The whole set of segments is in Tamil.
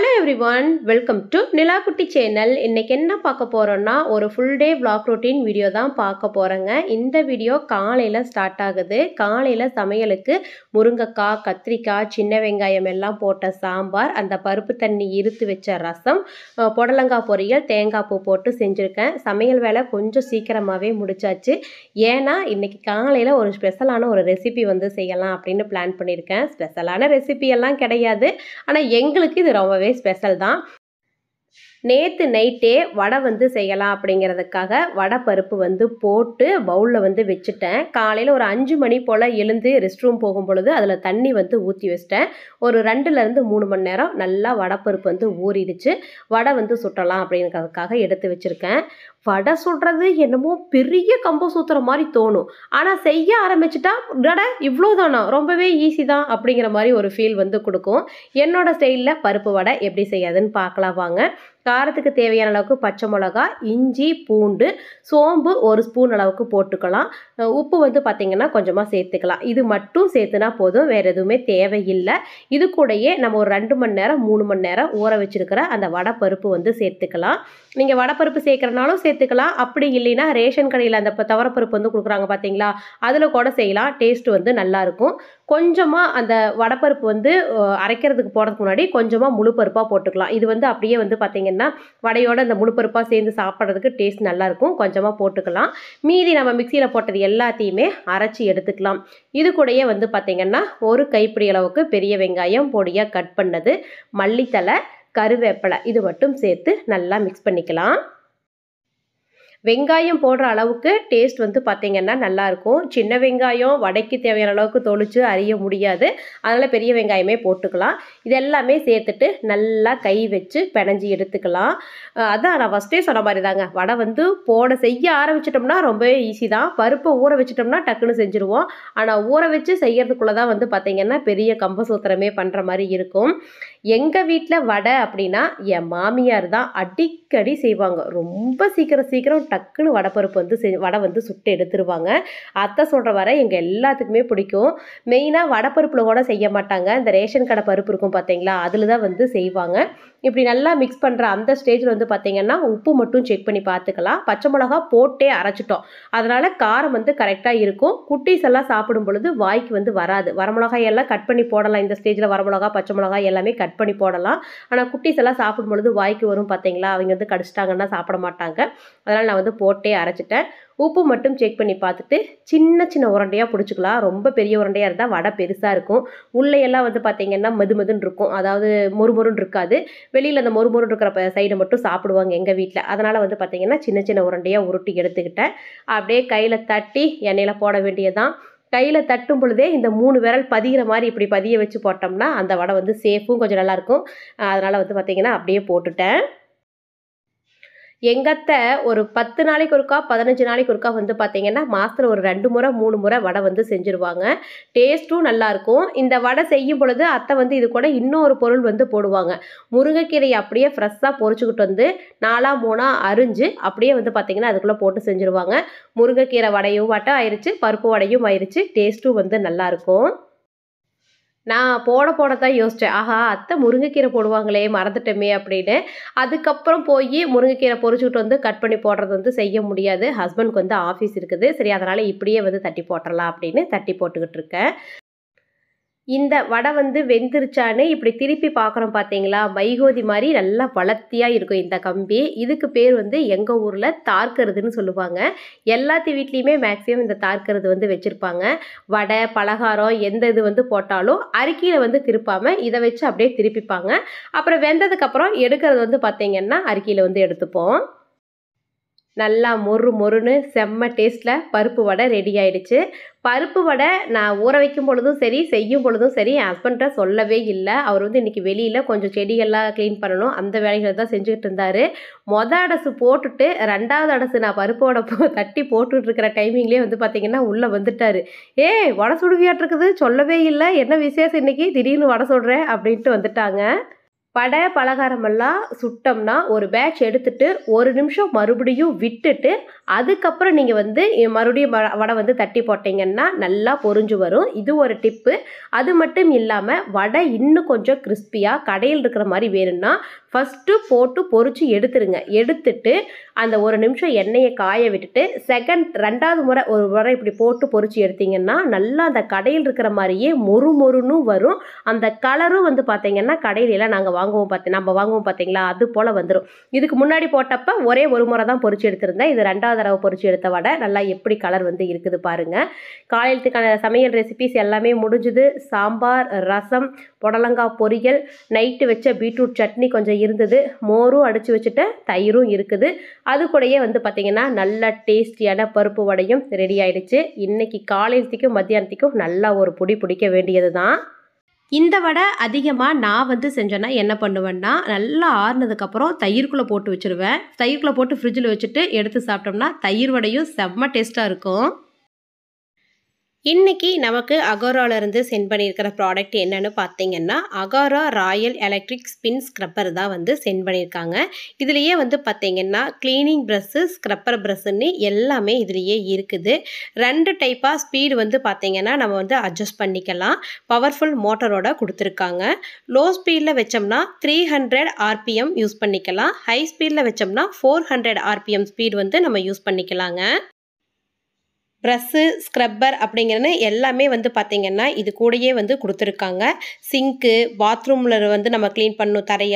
hello everyone welcome to Nilakutty channel இன்றைக்கி என்ன பார்க்க போகிறோன்னா ஒரு full day vlog routine video தான் பார்க்க போகிறேங்க இந்த வீடியோ காலையில் ஸ்டார்ட் ஆகுது காலையில் சமையலுக்கு முருங்கைக்காய் கத்திரிக்காய் சின்ன வெங்காயம் எல்லாம் போட்ட சாம்பார் அந்த பருப்பு தண்ணி இருத்து வச்ச ரசம் புடலங்காய் பொரியல் தேங்காய் பூ போட்டு செஞ்சுருக்கேன் சமையல் வேலை கொஞ்சம் சீக்கிரமாகவே முடிச்சாச்சு ஏன்னா இன்றைக்கி காலையில் ஒரு ஸ்பெஷலான ஒரு ரெசிபி வந்து செய்யலாம் அப்படின்னு பிளான் பண்ணியிருக்கேன் ஸ்பெஷலான ரெசிபி எல்லாம் கிடையாது ஆனால் எங்களுக்கு இது ரொம்பவே ரொம்பவே ஸ்பெஷல் தான் நேற்று நைட்டே வடை வந்து செய்யலாம் அப்படிங்கிறதுக்காக வடை பருப்பு வந்து போட்டு பவுலில் வந்து வச்சுட்டேன் காலையில் ஒரு அஞ்சு மணி போல் எழுந்து ரெஸ்ட் ரூம் போகும் பொழுது அதில் தண்ணி வந்து ஊற்றி வச்சிட்டேன் ஒரு ரெண்டுலேருந்து மூணு மணி நேரம் நல்லா வடை பருப்பு வந்து ஊறிடுச்சு வடை வந்து சுட்டலாம் அப்படிங்கிறதுக்காக எடுத்து வச்சுருக்கேன் வடை சுடுறது என்னமோ பெரிய கம்ப சூத்துற மாதிரி தோணும் ஆனால் செய்ய ஆரம்பிச்சிட்டா டட இவ்வளோ தானா ரொம்பவே ஈஸி தான் அப்படிங்கிற மாதிரி ஒரு ஃபீல் வந்து கொடுக்கும் என்னோட ஸ்டைலில் பருப்பு வடை எப்படி செய்யாதுன்னு பார்க்கலாம் வாங்க காரத்துக்கு தேவையான அளவுக்கு பச்சை மிளகா இஞ்சி பூண்டு சோம்பு ஒரு ஸ்பூன் அளவுக்கு போட்டுக்கலாம் உப்பு வந்து பார்த்திங்கன்னா கொஞ்சமாக சேர்த்துக்கலாம் இது மட்டும் சேர்த்துனா போதும் வேறு எதுவுமே தேவையில்லை இது கூடயே நம்ம ஒரு ரெண்டு மணி நேரம் மூணு மணி நேரம் ஊற வச்சுருக்கிற அந்த வடை பருப்பு வந்து சேர்த்துக்கலாம் நீங்கள் வடை பருப்பு சேர்க்குறனாலும் சேர்த்து சேர்த்துக்கலாம் அப்படி இல்லைன்னா ரேஷன் கடையில் அந்த தவரப்பருப்பு வந்து கொடுக்குறாங்க பார்த்தீங்களா அதில் கூட செய்யலாம் டேஸ்ட் வந்து நல்லாயிருக்கும் கொஞ்சமாக அந்த வடப்பருப்பு வந்து அரைக்கிறதுக்கு போகிறதுக்கு முன்னாடி கொஞ்சமாக முழு பருப்பாக போட்டுக்கலாம் இது வந்து அப்படியே வந்து பார்த்திங்கன்னா வடையோட அந்த முழு பருப்பாக சேர்ந்து சாப்பிட்றதுக்கு டேஸ்ட் நல்லாயிருக்கும் கொஞ்சமாக போட்டுக்கலாம் மீதி நம்ம மிக்சியில் போட்டது எல்லாத்தையுமே அரைச்சி எடுத்துக்கலாம் இது கூடயே வந்து பார்த்திங்கன்னா ஒரு கைப்பிடி அளவுக்கு பெரிய வெங்காயம் பொடியாக கட் பண்ணது மல்லித்தலை கருவேப்பிலை இது மட்டும் சேர்த்து நல்லா மிக்ஸ் பண்ணிக்கலாம் வெங்காயம் போடுற அளவுக்கு டேஸ்ட் வந்து பார்த்திங்கன்னா நல்லாயிருக்கும் சின்ன வெங்காயம் வடைக்கு தேவையான அளவுக்கு தொழிச்சு அறிய முடியாது அதனால் பெரிய வெங்காயமே போட்டுக்கலாம் இது எல்லாமே சேர்த்துட்டு நல்லா கை வச்சு பிணைஞ்சி எடுத்துக்கலாம் அதான் நான் ஃபஸ்ட்டே சொன்ன மாதிரி தாங்க வடை வந்து போட செய்ய ஆரம்பிச்சிட்டோம்னா ரொம்பவே ஈஸி தான் பருப்பை ஊற வச்சிட்டோம்னா டக்குன்னு செஞ்சுருவோம் ஆனால் ஊற வச்சு செய்கிறதுக்குள்ளே தான் வந்து பார்த்திங்கன்னா பெரிய கம்பசூத்திரமே பண்ணுற மாதிரி இருக்கும் எங்கள் வீட்டில் வடை அப்படின்னா என் மாமியார் தான் அடிக்கடி செய்வாங்க ரொம்ப சீக்கிரம் சீக்கிரம் டக்குன்னு வடை பருப்பு வந்து செ வடை வந்து சுட்டு எடுத்துருவாங்க அத்தை சொல்கிற வர எங்கள் எல்லாத்துக்குமே பிடிக்கும் மெயினாக வடை பருப்பில் கூட செய்ய மாட்டாங்க இந்த ரேஷன் கடை பருப்பு இருக்கும் பார்த்தீங்களா அதில் தான் வந்து செய்வாங்க இப்படி நல்லா மிக்ஸ் பண்ணுற அந்த ஸ்டேஜில் வந்து பார்த்திங்கன்னா உப்பு மட்டும் செக் பண்ணி பார்த்துக்கலாம் பச்சை மிளகா போட்டே அரைச்சிட்டோம் அதனால் காரம் வந்து கரெக்டாக இருக்கும் குட்டீஸ் எல்லாம் சாப்பிடும் பொழுது வாய்க்கு வந்து வராது வரமிளகாய் எல்லாம் கட் பண்ணி போடலாம் இந்த ஸ்டேஜில் வரமிளகா பச்சை மிளகாய் எல்லாமே கட் பண்ணி போடலாம் ஆனால் குட்டீஸ் எல்லாம் சாப்பிடும் பொழுது வாய்க்கு வரும் பார்த்தீங்களா அவங்க வந்து கடிச்சிட்டாங்கன்னா சாப்பிட மாட்டாங்க அதனால் நான் வந்து போட்டே அரைச்சிட்டேன் உப்பு மட்டும் செக் பண்ணி பார்த்துட்டு சின்ன சின்ன உரண்டையாக பிடிச்சிக்கலாம் ரொம்ப பெரிய உரண்டையாக இருந்தால் வடை பெருசாக இருக்கும் உள்ளேயெல்லாம் வந்து பார்த்திங்கன்னா மது மதுன்னு இருக்கும் அதாவது மொறுமொருன்னு இருக்காது வெளியில் அந்த மொறுமொருன்னு இருக்கிற சைடை மட்டும் சாப்பிடுவாங்க எங்கள் வீட்டில் அதனால் வந்து பார்த்திங்கன்னா சின்ன சின்ன உரண்டையாக உருட்டி எடுத்துக்கிட்டேன் அப்படியே கையில் தட்டி எண்ணெயில் போட வேண்டியதான் கையில் தட்டும் பொழுதே இந்த மூணு விரல் பதிகிற மாதிரி இப்படி பதிய வச்சு போட்டோம்னா அந்த வடை வந்து சேஃபும் கொஞ்சம் நல்லாயிருக்கும் அதனால் வந்து பார்த்திங்கன்னா அப்படியே போட்டுட்டேன் எங்கத்த ஒரு பத்து நாளைக்கு ஒருக்கா பதினஞ்சு நாளைக்கு ஒருக்கா வந்து பார்த்தீங்கன்னா மாதத்தில் ஒரு ரெண்டு முறை மூணு முறை வடை வந்து செஞ்சுருவாங்க டேஸ்ட்டும் நல்லாயிருக்கும் இந்த வடை செய்யும் பொழுது அத்தை வந்து இது கூட இன்னொரு பொருள் வந்து போடுவாங்க முருங்கைக்கீரை அப்படியே ஃப்ரெஷ்ஷாக பொறிச்சுக்கிட்டு வந்து நாலா மூணாக அரிஞ்சு அப்படியே வந்து பார்த்திங்கன்னா அதுக்குள்ளே போட்டு செஞ்சுருவாங்க முருங்கைக்கீரை வடையும் வட்டை ஆயிடுச்சு பருப்பு வடையும் ஆயிடுச்சு டேஸ்ட்டும் வந்து நல்லாயிருக்கும் நான் போட போட தான் யோசித்தேன் ஆஹா அத்தை முருங்கைக்கீரை போடுவாங்களே மறந்துட்டோமே அப்படின்னு அதுக்கப்புறம் போய் முருங்கைக்கீரை பொறிச்சுக்கிட்டு வந்து கட் பண்ணி போடுறது வந்து செய்ய முடியாது ஹஸ்பண்ட்க்கு வந்து ஆஃபீஸ் இருக்குது சரி அதனால் இப்படியே வந்து தட்டி போட்டுடலாம் அப்படின்னு தட்டி போட்டுக்கிட்டு இருக்கேன் இந்த வடை வந்து வெந்துருச்சானே இப்படி திருப்பி பார்க்குறோம் பார்த்தீங்களா மைகோதி மாதிரி நல்லா வளர்த்தியாக இருக்கும் இந்த கம்பி இதுக்கு பேர் வந்து எங்கள் ஊரில் தார்க்கிறதுன்னு சொல்லுவாங்க எல்லாத்து வீட்லேயுமே மேக்ஸிமம் இந்த தார்க்கிறது வந்து வச்சுருப்பாங்க வடை பலகாரம் எந்த இது வந்து போட்டாலும் அரிக்கியில் வந்து திருப்பாமல் இதை வச்சு அப்படியே திருப்பிப்பாங்க அப்புறம் வெந்ததுக்கப்புறம் எடுக்கிறது வந்து பார்த்திங்கன்னா அறிக்கையில் வந்து எடுத்துப்போம் நல்லா மொறு மொறுன்னு செம்ம டேஸ்ட்டில் பருப்பு வடை ரெடி ஆயிடுச்சு பருப்பு வடை நான் ஊற வைக்கும் பொழுதும் சரி செய்யும் பொழுதும் சரி என் ஹஸ்பண்ட்டை சொல்லவே இல்லை அவர் வந்து இன்றைக்கி வெளியில் கொஞ்சம் செடிகள்லாம் க்ளீன் பண்ணணும் அந்த வேலைகளை தான் செஞ்சுக்கிட்டு இருந்தார் மொதல் அடசு போட்டுட்டு ரெண்டாவது அடசு நான் பருப்பு வடை தட்டி போட்டுட்ருக்கிற டைமிங்லேயே வந்து பார்த்திங்கன்னா உள்ளே வந்துட்டார் ஏ வடை சுடுவியாட்டிருக்குது சொல்லவே இல்லை என்ன விசேஷம் இன்றைக்கி திடீர்னு வடை சுடுறேன் அப்படின்ட்டு வந்துட்டாங்க வடை பலகாரமெல்லாம் சுட்டோம்னா ஒரு பேட்ச் எடுத்துட்டு ஒரு நிமிஷம் மறுபடியும் விட்டுட்டு அதுக்கப்புறம் நீங்கள் வந்து மறுபடியும் வடை வந்து தட்டி போட்டிங்கன்னா நல்லா பொறிஞ்சு வரும் இது ஒரு டிப்பு அது மட்டும் இல்லாமல் வடை இன்னும் கொஞ்சம் கிறிஸ்பியாக கடையில் இருக்கிற மாதிரி வேணும்னா ஃபஸ்ட்டு போட்டு பொறிச்சு எடுத்துருங்க எடுத்துட்டு அந்த ஒரு நிமிஷம் எண்ணெயை காய விட்டுட்டு செகண்ட் ரெண்டாவது முறை ஒரு முறை இப்படி போட்டு பொறிச்சு எடுத்திங்கன்னா நல்லா அந்த கடையில் இருக்கிற மாதிரியே மொறு மொறுன்னு வரும் அந்த கலரும் வந்து பார்த்திங்கன்னா எல்லாம் நாங்கள் வாங்குவோம் பார்த்து நம்ம வாங்குவோம் பார்த்தீங்களா அது போல் வந்துடும் இதுக்கு முன்னாடி போட்டப்போ ஒரே ஒரு முறை தான் பொறிச்சு எடுத்திருந்தேன் இது ரெண்டாவது தடவை பொறிச்சு எடுத்த வடை நல்லா எப்படி கலர் வந்து இருக்குது பாருங்கள் காலையிலத்துக்கான சமையல் ரெசிபிஸ் எல்லாமே முடிஞ்சுது சாம்பார் ரசம் புடலங்காய் பொரியல் நைட்டு வச்ச பீட்ரூட் சட்னி கொஞ்சம் இருந்தது மோரும் அடித்து வச்சுட்டேன் தயிரும் இருக்குது அது கூடயே வந்து பார்த்திங்கன்னா நல்லா டேஸ்டியான பருப்பு வடையும் ரெடி ஆகிடுச்சு இன்றைக்கி காலையிலத்துக்கும் மத்தியானத்துக்கும் நல்லா ஒரு பொடி பிடிக்க வேண்டியது தான் இந்த வடை அதிகமாக நான் வந்து செஞ்சேன்னா என்ன பண்ணுவேன்னா நல்லா ஆறுனதுக்கப்புறம் தயிர்க்குள்ளே போட்டு வச்சுருவேன் தயிர்க்குள்ளே போட்டு ஃப்ரிட்ஜில் வச்சுட்டு எடுத்து சாப்பிட்டோம்னா தயிர் வடையும் செம்ம டேஸ்ட்டாக இருக்கும் இன்றைக்கி நமக்கு அகோராலேருந்து சென்ட் பண்ணியிருக்கிற ப்ராடக்ட் என்னென்னு பார்த்தீங்கன்னா Agaro royal electric spin scrubber தான் வந்து சென்ட் பண்ணியிருக்காங்க இதுலேயே வந்து பார்த்திங்கன்னா க்ளீனிங் ப்ரஷ்ஷு ஸ்க்ரப்பர் ப்ரஷ்ஷுன்னு எல்லாமே இதுலேயே இருக்குது ரெண்டு டைப்பாக ஸ்பீடு வந்து பார்த்திங்கன்னா நம்ம வந்து அட்ஜஸ்ட் பண்ணிக்கலாம் பவர்ஃபுல் மோட்டரோட கொடுத்துருக்காங்க லோ ஸ்பீடில் வச்சோம்னா த்ரீ ஹண்ட்ரட் ஆர்பிஎம் யூஸ் பண்ணிக்கலாம் ஹை ஸ்பீடில் வச்சோம்னா ஃபோர் ஹண்ட்ரட் ஆர்பிஎம் ஸ்பீடு வந்து நம்ம யூஸ் பண்ணிக்கலாங்க ப்ரெஸ்ஸு ஸ்க்ரப்பர் அப்படிங்கிறது எல்லாமே வந்து பார்த்திங்கன்னா இது கூடயே வந்து கொடுத்துருக்காங்க சிங்க்கு பாத்ரூமில் வந்து நம்ம க்ளீன் பண்ணும் தரை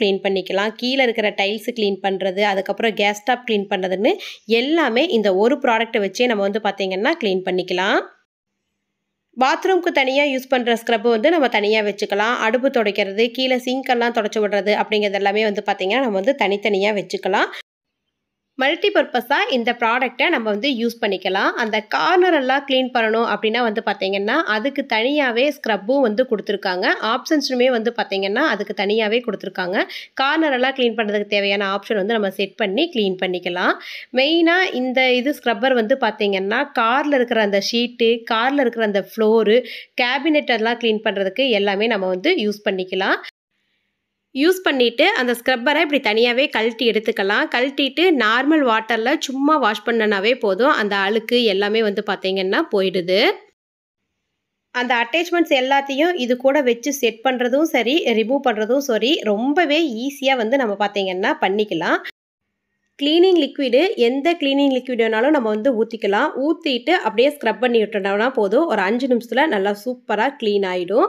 க்ளீன் பண்ணிக்கலாம் கீழே இருக்கிற டைல்ஸு க்ளீன் பண்ணுறது அதுக்கப்புறம் கேஸ் ஸ்டாப் க்ளீன் பண்ணுறதுன்னு எல்லாமே இந்த ஒரு ப்ராடக்ட்டை வச்சே நம்ம வந்து பார்த்திங்கன்னா க்ளீன் பண்ணிக்கலாம் பாத்ரூம்க்கு தனியாக யூஸ் பண்ணுற ஸ்க்ரப்பு வந்து நம்ம தனியாக வச்சுக்கலாம் அடுப்பு துடைக்கிறது கீழே சிங்க்கெல்லாம் தொடச்சி விடுறது அப்படிங்கிறது எல்லாமே வந்து பார்த்திங்கன்னா நம்ம வந்து தனித்தனியாக வச்சுக்கலாம் மல்டி பர்பஸாக இந்த ப்ராடக்டை நம்ம வந்து யூஸ் பண்ணிக்கலாம் அந்த கார்னர் எல்லாம் க்ளீன் பண்ணணும் அப்படின்னா வந்து பார்த்திங்கன்னா அதுக்கு தனியாகவே ஸ்க்ரப்பும் வந்து கொடுத்துருக்காங்க ஆப்ஷன்ஸுமே வந்து பார்த்திங்கன்னா அதுக்கு தனியாகவே கொடுத்துருக்காங்க கார்னர் எல்லாம் க்ளீன் பண்ணுறதுக்கு தேவையான ஆப்ஷன் வந்து நம்ம செட் பண்ணி க்ளீன் பண்ணிக்கலாம் மெயினாக இந்த இது ஸ்க்ரப்பர் வந்து பார்த்திங்கன்னா காரில் இருக்கிற அந்த ஷீட்டு காரில் இருக்கிற அந்த ஃப்ளோரு கேபினெட் எல்லாம் க்ளீன் பண்ணுறதுக்கு எல்லாமே நம்ம வந்து யூஸ் பண்ணிக்கலாம் யூஸ் பண்ணிவிட்டு அந்த ஸ்க்ரப்பரை இப்படி தனியாகவே கழட்டி எடுத்துக்கலாம் கழட்டிட்டு நார்மல் வாட்டரில் சும்மா வாஷ் பண்ணனாவே போதும் அந்த அழுக்கு எல்லாமே வந்து பார்த்திங்கன்னா போயிடுது அந்த அட்டேச்மெண்ட்ஸ் எல்லாத்தையும் இது கூட வச்சு செட் பண்ணுறதும் சரி ரிமூவ் பண்ணுறதும் சரி ரொம்பவே ஈஸியாக வந்து நம்ம பார்த்திங்கன்னா பண்ணிக்கலாம் க்ளீனிங் லிக்விடு எந்த க்ளீனிங் லிக்விடுனாலும் நம்ம வந்து ஊற்றிக்கலாம் ஊற்றிட்டு அப்படியே ஸ்க்ரப் பண்ணி விட்டோம்னா போதும் ஒரு அஞ்சு நிமிஷத்தில் நல்லா சூப்பராக க்ளீன் ஆகிடும்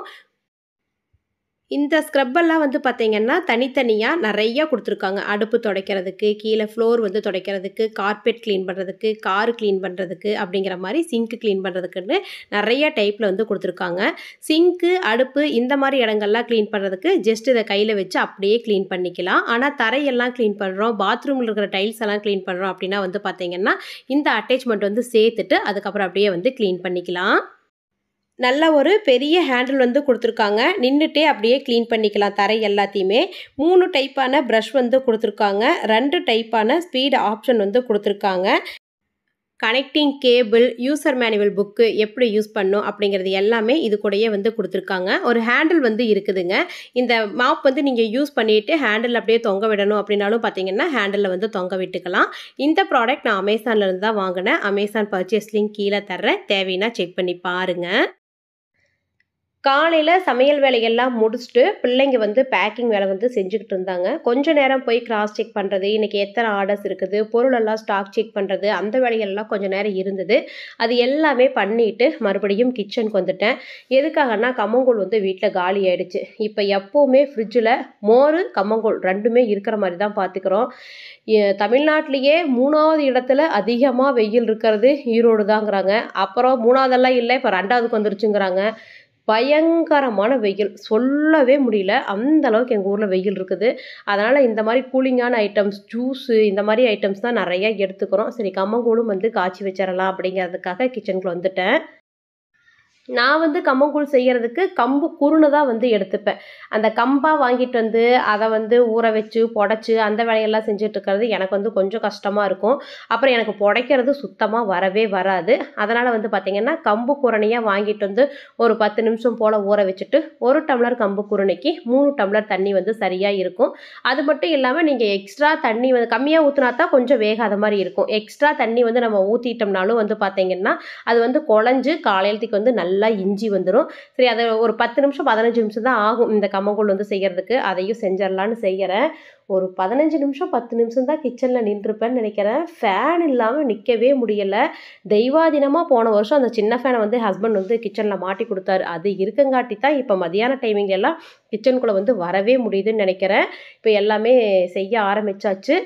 இந்த ஸ்க்ரப்பெல்லாம் வந்து பார்த்திங்கன்னா தனித்தனியாக நிறையா கொடுத்துருக்காங்க அடுப்பு துடைக்கிறதுக்கு கீழே ஃப்ளோர் வந்து துடைக்கிறதுக்கு கார்பெட் க்ளீன் பண்ணுறதுக்கு கார் க்ளீன் பண்ணுறதுக்கு அப்படிங்கிற மாதிரி சிங்க்கு க்ளீன் பண்ணுறதுக்குன்னு நிறைய டைப்பில் வந்து கொடுத்துருக்காங்க சிங்க்கு அடுப்பு இந்த மாதிரி இடங்கள்லாம் க்ளீன் பண்ணுறதுக்கு ஜஸ்ட் இதை கையில் வச்சு அப்படியே க்ளீன் பண்ணிக்கலாம் ஆனால் தரையெல்லாம் க்ளீன் பண்ணுறோம் பாத்ரூமில் இருக்கிற டைல்ஸ் எல்லாம் க்ளீன் பண்ணுறோம் அப்படின்னா வந்து பார்த்திங்கன்னா இந்த அட்டேச்மெண்ட் வந்து சேர்த்துட்டு அதுக்கப்புறம் அப்படியே வந்து க்ளீன் பண்ணிக்கலாம் நல்ல ஒரு பெரிய ஹேண்டில் வந்து கொடுத்துருக்காங்க நின்றுட்டே அப்படியே க்ளீன் பண்ணிக்கலாம் தரை எல்லாத்தையுமே மூணு டைப்பான ப்ரஷ் வந்து கொடுத்துருக்காங்க ரெண்டு டைப்பான ஸ்பீடு ஆப்ஷன் வந்து கொடுத்துருக்காங்க connecting cable user manual book எப்படி யூஸ் பண்ணும் அப்படிங்கிறது எல்லாமே இது கூடயே வந்து கொடுத்துருக்காங்க ஒரு ஹேண்டில் வந்து இருக்குதுங்க இந்த மாப் வந்து நீங்கள் யூஸ் பண்ணிவிட்டு ஹேண்டில் அப்படியே தொங்க விடணும் அப்படின்னாலும் பார்த்தீங்கன்னா ஹேண்டிலில் வந்து தொங்க விட்டுக்கலாம் இந்த ப்ராடக்ட் நான் அமேசான்லேருந்து தான் வாங்கினேன் அமேசான் பர்ச்சேஸ்லிங் கீழே தர்றேன் தேவைன்னா செக் பண்ணி பாருங்கள் காலையில் சமையல் வேலையெல்லாம் முடிச்சுட்டு பிள்ளைங்க வந்து பேக்கிங் வேலை வந்து செஞ்சுக்கிட்டு இருந்தாங்க கொஞ்சம் நேரம் போய் கிராஸ் செக் பண்ணுறது இன்றைக்கி எத்தனை ஆர்டர்ஸ் இருக்குது பொருளெல்லாம் ஸ்டாக் செக் பண்ணுறது அந்த வேலைகள்லாம் கொஞ்சம் நேரம் இருந்தது அது எல்லாமே பண்ணிவிட்டு மறுபடியும் கிச்சனுக்கு வந்துட்டேன் எதுக்காகனா கம்மங்கூழ் வந்து வீட்டில் காலி ஆகிடுச்சு இப்போ எப்போவுமே ஃப்ரிட்ஜில் மோர் கம்மங்கூழ் ரெண்டுமே இருக்கிற மாதிரி தான் பார்த்துக்கிறோம் தமிழ்நாட்டிலேயே மூணாவது இடத்துல அதிகமாக வெயில் இருக்கிறது ஈரோடு தாங்கிறாங்க அப்புறம் மூணாவதெல்லாம் இல்லை இப்போ ரெண்டாவதுக்கு வந்துருச்சுங்கிறாங்க பயங்கரமான வெயில் சொல்லவே முடியல அந்த அளவுக்கு எங்கள் ஊரில் வெயில் இருக்குது அதனால் இந்த மாதிரி கூலிங்கான ஐட்டம்ஸ் ஜூஸு இந்த மாதிரி ஐட்டம்ஸ் தான் நிறையா எடுத்துக்கிறோம் சரி கம்மங்கூழும் வந்து காய்ச்சி வச்சிடலாம் அப்படிங்கிறதுக்காக கிச்சனுக்குள்ளே வந்துட்டேன் நான் வந்து கம்பங்கூழ் செய்கிறதுக்கு கம்பு குருணை தான் வந்து எடுத்துப்பேன் அந்த கம்பாக வாங்கிட்டு வந்து அதை வந்து ஊற வச்சு புடச்சி அந்த வேலையெல்லாம் இருக்கிறது எனக்கு வந்து கொஞ்சம் கஷ்டமாக இருக்கும் அப்புறம் எனக்கு புடைக்கிறது சுத்தமாக வரவே வராது அதனால் வந்து பார்த்திங்கன்னா கம்பு குரணையாக வாங்கிட்டு வந்து ஒரு பத்து நிமிஷம் போல் ஊற வச்சுட்டு ஒரு டம்ளர் கம்பு குருணைக்கு மூணு டம்ளர் தண்ணி வந்து சரியாக இருக்கும் அது மட்டும் இல்லாமல் நீங்கள் எக்ஸ்ட்ரா தண்ணி வந்து கம்மியாக ஊற்றினா தான் கொஞ்சம் வேகாத மாதிரி இருக்கும் எக்ஸ்ட்ரா தண்ணி வந்து நம்ம ஊற்றிட்டோம்னாலும் வந்து பார்த்திங்கன்னா அது வந்து குழஞ்சு காலையிலத்துக்கு வந்து நல்லா நல்லா இஞ்சி வந்துடும் சரி அதை ஒரு பத்து நிமிஷம் பதினஞ்சு நிமிஷம் தான் ஆகும் இந்த கம்மங்கூழ் வந்து செய்கிறதுக்கு அதையும் செஞ்சிடலான்னு செய்கிறேன் ஒரு பதினஞ்சு நிமிஷம் பத்து நிமிஷம் தான் கிச்சனில் நின்றுருப்பேன்னு நினைக்கிறேன் ஃபேன் இல்லாமல் நிற்கவே முடியலை தெய்வாதீனமாக போன வருஷம் அந்த சின்ன ஃபேனை வந்து ஹஸ்பண்ட் வந்து கிச்சனில் மாட்டி கொடுத்தாரு அது இருக்கங்காட்டி தான் இப்போ மதியான டைமிங்லெல்லாம் கிச்சனுக்குள்ளே வந்து வரவே முடியுதுன்னு நினைக்கிறேன் இப்போ எல்லாமே செய்ய ஆரம்பித்தாச்சு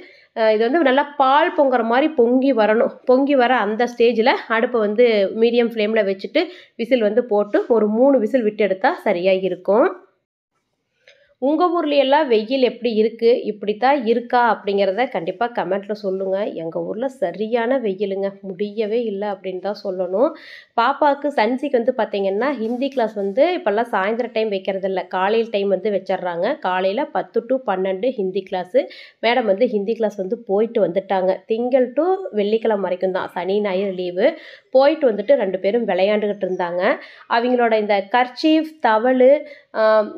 இது வந்து நல்லா பால் பொங்குற மாதிரி பொங்கி வரணும் பொங்கி வர அந்த ஸ்டேஜில் அடுப்பை வந்து மீடியம் ஃப்ளேமில் வச்சுட்டு விசில் வந்து போட்டு ஒரு மூணு விசில் விட்டு எடுத்தால் சரியாக இருக்கும் உங்கள் ஊர்லையெல்லாம் வெயில் எப்படி இருக்குது இப்படித்தான் இருக்கா அப்படிங்கிறத கண்டிப்பாக கமெண்ட்டில் சொல்லுங்கள் எங்கள் ஊரில் சரியான வெயிலுங்க முடியவே இல்லை அப்படின்னு தான் சொல்லணும் பாப்பாவுக்கு சன்சிக்கு வந்து பார்த்திங்கன்னா ஹிந்தி கிளாஸ் வந்து இப்போல்லாம் சாயந்தர டைம் வைக்கிறதில்ல காலையில் டைம் வந்து வச்சிட்றாங்க காலையில் பத்து டு பன்னெண்டு ஹிந்தி கிளாஸு மேடம் வந்து ஹிந்தி கிளாஸ் வந்து போயிட்டு வந்துட்டாங்க திங்கள் டு வெள்ளிக்கிழமை வரைக்கும் தான் சனி ஞாயிறு லீவு போயிட்டு வந்துட்டு ரெண்டு பேரும் விளையாண்டுக்கிட்டு இருந்தாங்க அவங்களோட இந்த கர்ச்சீஃப் தவழு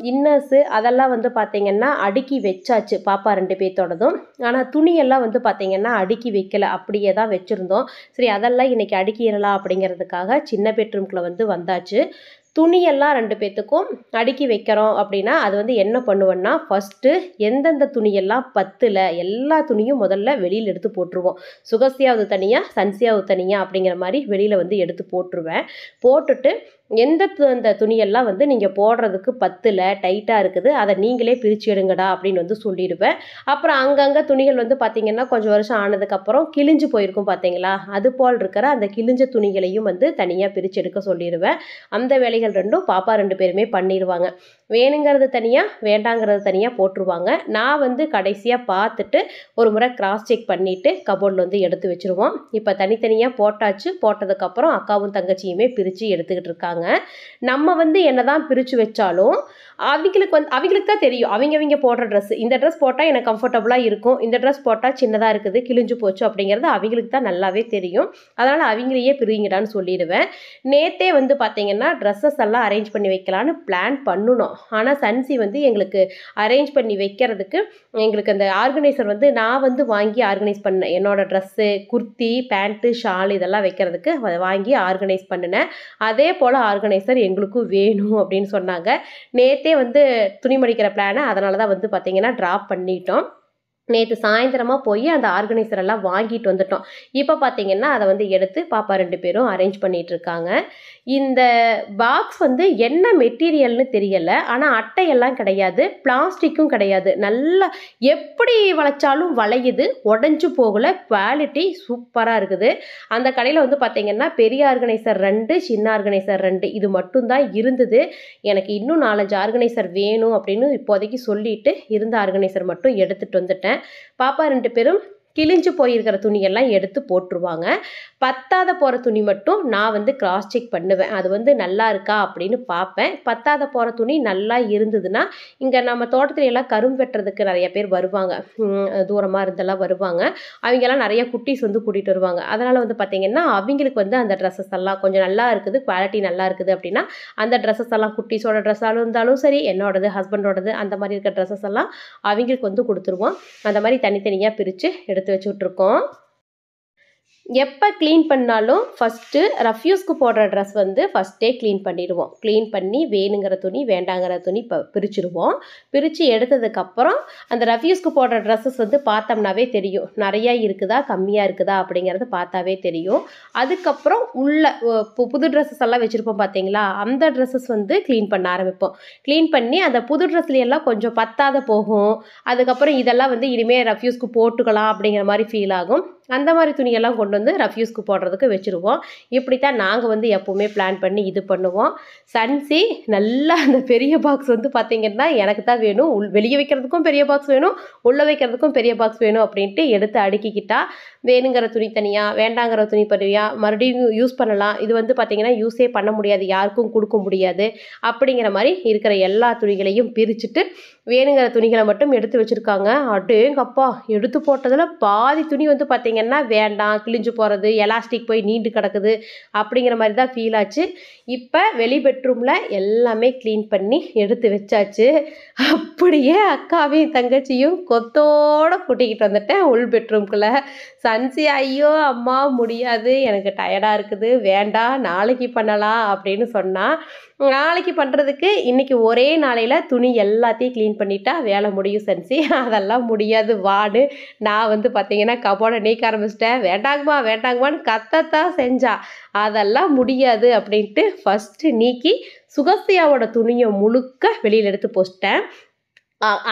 இன்னர்ஸு அதெல்லாம் வந்து பார்த்திங்கன்னா அடுக்கி வச்சாச்சு பாப்பா ரெண்டு பேர்த்தோடதும் ஆனால் துணியெல்லாம் வந்து பார்த்திங்கன்னா அடுக்கி வைக்கல அப்படியே தான் வச்சுருந்தோம் சரி அதெல்லாம் இன்றைக்கி அடுக்கிடலாம் அப்படிங்கிறதுக்காக சின்ன பெட்ரூம்குள்ளே வந்து வந்தாச்சு துணியெல்லாம் ரெண்டு பேர்த்துக்கும் அடுக்கி வைக்கிறோம் அப்படின்னா அது வந்து என்ன பண்ணுவோன்னா ஃபஸ்ட்டு எந்தெந்த துணியெல்லாம் பத்தில் எல்லா துணியும் முதல்ல வெளியில் எடுத்து போட்டுருவோம் சுகசியாவது தனியாக சன்சியாவது தனியாக அப்படிங்கிற மாதிரி வெளியில் வந்து எடுத்து போட்டுருவேன் போட்டுட்டு எந்த அந்த துணியெல்லாம் வந்து நீங்கள் போடுறதுக்கு பத்தில் டைட்டாக இருக்குது அதை நீங்களே பிரித்து எடுங்கடா அப்படின்னு வந்து சொல்லிடுவேன் அப்புறம் அங்கங்கே துணிகள் வந்து பார்த்திங்கன்னா கொஞ்சம் வருஷம் ஆனதுக்கப்புறம் கிழிஞ்சு போயிருக்கும் பார்த்தீங்களா அது போல் இருக்கிற அந்த கிழிஞ்ச துணிகளையும் வந்து தனியாக பிரித்து எடுக்க சொல்லிடுவேன் அந்த வேலைகள் ரெண்டும் பாப்பா ரெண்டு பேருமே பண்ணிடுவாங்க வேணுங்கிறது தனியாக வேண்டாங்கிறது தனியாக போட்டுருவாங்க நான் வந்து கடைசியாக பார்த்துட்டு ஒரு முறை கிராஸ் செக் பண்ணிவிட்டு கபோர்டில் வந்து எடுத்து வச்சுருவோம் இப்போ தனித்தனியாக போட்டாச்சு போட்டதுக்கப்புறம் அக்காவும் தங்கச்சியுமே பிரித்து எடுத்துக்கிட்டு இருக்காங்க இருக்காங்க நம்ம வந்து என்ன தான் பிரித்து வச்சாலும் அவங்களுக்கு வந்து அவங்களுக்கு தான் தெரியும் அவங்க அவங்க போடுற ட்ரெஸ் இந்த ட்ரெஸ் போட்டால் எனக்கு கம்ஃபர்டபுளாக இருக்கும் இந்த ட்ரெஸ் போட்டால் சின்னதாக இருக்குது கிழிஞ்சு போச்சு அப்படிங்கிறது அவங்களுக்கு தான் நல்லாவே தெரியும் அதனால் அவங்களையே பிரிவீங்கடான்னு சொல்லிடுவேன் நேத்தே வந்து பார்த்திங்கன்னா ட்ரெஸ்ஸஸ் எல்லாம் அரேஞ்ச் பண்ணி வைக்கலான்னு பிளான் பண்ணணும் ஆனால் சன்சி வந்து எங்களுக்கு அரேஞ்ச் பண்ணி வைக்கிறதுக்கு எங்களுக்கு அந்த ஆர்கனைசர் வந்து நான் வந்து வாங்கி ஆர்கனைஸ் பண்ணேன் என்னோடய ட்ரெஸ்ஸு குர்த்தி பேண்ட்டு ஷால் இதெல்லாம் வைக்கிறதுக்கு வாங்கி ஆர்கனைஸ் பண்ணினேன் அதே போல் ஆர்கனைசர் எங்களுக்கும் வேணும் அப்படின்னு சொன்னாங்க நேற்றே வந்து துணி மடிக்கிற பிளானை அதனால தான் வந்து பார்த்திங்கன்னா ட்ராப் பண்ணிட்டோம் நேற்று சாயந்தரமாக போய் அந்த ஆர்கனைசர் எல்லாம் வாங்கிட்டு வந்துட்டோம் இப்போ பார்த்தீங்கன்னா அதை வந்து எடுத்து பாப்பா ரெண்டு பேரும் அரேஞ்ச் பண்ணிட்டு இருக்காங்க இந்த பாக்ஸ் வந்து என்ன மெட்டீரியல்னு தெரியலை ஆனால் அட்டையெல்லாம் கிடையாது பிளாஸ்டிக்கும் கிடையாது நல்லா எப்படி வளைச்சாலும் வளையுது உடஞ்சி போகல குவாலிட்டி சூப்பராக இருக்குது அந்த கடையில் வந்து பார்த்திங்கன்னா பெரிய ஆர்கனைசர் ரெண்டு சின்ன ஆர்கனைசர் ரெண்டு இது மட்டும்தான் இருந்தது எனக்கு இன்னும் நாலஞ்சு ஆர்கனைசர் வேணும் அப்படின்னு இப்போதைக்கு சொல்லிட்டு இருந்த ஆர்கனைசர் மட்டும் எடுத்துகிட்டு வந்துட்டேன் பாப்பா ரெண்டு பேரும் கிழிஞ்சு போயிருக்கிற துணியெல்லாம் எடுத்து போட்டுருவாங்க பத்தாத போகிற துணி மட்டும் நான் வந்து கிராஸ் செக் பண்ணுவேன் அது வந்து நல்லா இருக்கா அப்படின்னு பார்ப்பேன் பத்தாத போகிற துணி நல்லா இருந்ததுன்னா இங்கே நம்ம தோட்டத்துல எல்லாம் கரும்பு வெட்டுறதுக்கு நிறைய பேர் வருவாங்க தூரமாக இருந்தெல்லாம் வருவாங்க அவங்கெல்லாம் நிறைய குட்டீஸ் வந்து கூட்டிகிட்டு வருவாங்க அதனால் வந்து பார்த்திங்கன்னா அவங்களுக்கு வந்து அந்த ட்ரெஸ்ஸஸ் எல்லாம் கொஞ்சம் நல்லா இருக்குது குவாலிட்டி நல்லா இருக்குது அப்படின்னா அந்த ட்ரெஸ்ஸஸ் எல்லாம் குட்டீஸோட ட்ரெஸ்ஸாக இருந்தாலும் சரி என்னோடது ஹஸ்பண்டோடது அந்த மாதிரி இருக்கிற ட்ரெஸ்ஸஸ் எல்லாம் அவங்களுக்கு வந்து கொடுத்துருவோம் அந்த மாதிரி தனித்தனியாக பிரித்து எடுத்து எடுத்து வச்சுட்ருக்கோம் எப்போ க்ளீன் பண்ணாலும் ஃபஸ்ட்டு ரஃப்யூஸ்க்கு போடுற ட்ரெஸ் வந்து ஃபஸ்ட்டே க்ளீன் பண்ணிடுவோம் க்ளீன் பண்ணி வேணுங்கிற துணி வேண்டாங்கிற துணி இப்போ பிரிச்சுடுவோம் பிரித்து எடுத்ததுக்கப்புறம் அந்த ரஃப்யூஸ்க்கு போடுற ட்ரெஸ்ஸஸ் வந்து பார்த்தோம்னாவே தெரியும் நிறையா இருக்குதா கம்மியாக இருக்குதா அப்படிங்கிறது பார்த்தாவே தெரியும் அதுக்கப்புறம் உள்ள புது ட்ரெஸ்ஸஸ் எல்லாம் வச்சுருப்போம் பார்த்தீங்களா அந்த ட்ரெஸ்ஸஸ் வந்து க்ளீன் பண்ண ஆரம்பிப்போம் க்ளீன் பண்ணி அந்த புது ட்ரெஸ்லையெல்லாம் கொஞ்சம் பத்தாத போகும் அதுக்கப்புறம் இதெல்லாம் வந்து இனிமேல் ரஃப்யூஸ்க்கு போட்டுக்கலாம் அப்படிங்கிற மாதிரி ஃபீல் ஆகும் அந்த மாதிரி துணியெல்லாம் கொண்டு வந்து ரஃப்யூஸ்க்கு போடுறதுக்கு வச்சுருவோம் இப்படி தான் நாங்கள் வந்து எப்போவுமே பிளான் பண்ணி இது பண்ணுவோம் சன்சி நல்லா அந்த பெரிய பாக்ஸ் வந்து பார்த்திங்கன்னா எனக்கு தான் வேணும் உள் வெளியே வைக்கிறதுக்கும் பெரிய பாக்ஸ் வேணும் உள்ளே வைக்கிறதுக்கும் பெரிய பாக்ஸ் வேணும் அப்படின்ட்டு எடுத்து அடுக்கிக்கிட்டா வேணுங்கிற துணி தனியாக வேண்டாங்கிற துணி தனியாக மறுபடியும் யூஸ் பண்ணலாம் இது வந்து பார்த்திங்கன்னா யூஸே பண்ண முடியாது யாருக்கும் கொடுக்க முடியாது அப்படிங்கிற மாதிரி இருக்கிற எல்லா துணிகளையும் பிரிச்சுட்டு வேணுங்கிற துணிகளை மட்டும் எடுத்து வச்சுருக்காங்க அடேங்கப்பா எடுத்து போட்டதில் பாதி துணி வந்து பார்த்திங்கன்னா பார்த்தீங்கன்னா வேண்டாம் கிழிஞ்சு போகிறது எலாஸ்டிக் போய் நீண்டு கிடக்குது அப்படிங்கிற மாதிரி தான் ஃபீல் ஆச்சு இப்போ வெளி பெட்ரூமில் எல்லாமே க்ளீன் பண்ணி எடுத்து வச்சாச்சு அப்படியே அக்காவையும் தங்கச்சியும் கொத்தோடு கூட்டிக்கிட்டு வந்துட்டேன் உள் பெட்ரூம்குள்ளே சன்சி ஐயோ அம்மா முடியாது எனக்கு டயர்டாக இருக்குது வேண்டாம் நாளைக்கு பண்ணலாம் அப்படின்னு சொன்னால் நாளைக்கு பண்ணுறதுக்கு இன்றைக்கி ஒரே நாளையில் துணி எல்லாத்தையும் க்ளீன் பண்ணிவிட்டா வேலை முடியும் சென்சி அதெல்லாம் முடியாது வாடு நான் வந்து பார்த்தீங்கன்னா கபோடை நீக்க ஆரம்பிச்சிட்டேன் வேண்டாங்கம்மா வேண்டாங்கம்மான்னு கத்தத்தான் செஞ்சா அதெல்லாம் முடியாது அப்படின்ட்டு ஃபஸ்ட்டு நீக்கி சுகசியாவோட துணியை முழுக்க வெளியில் எடுத்து போச்சிட்டேன்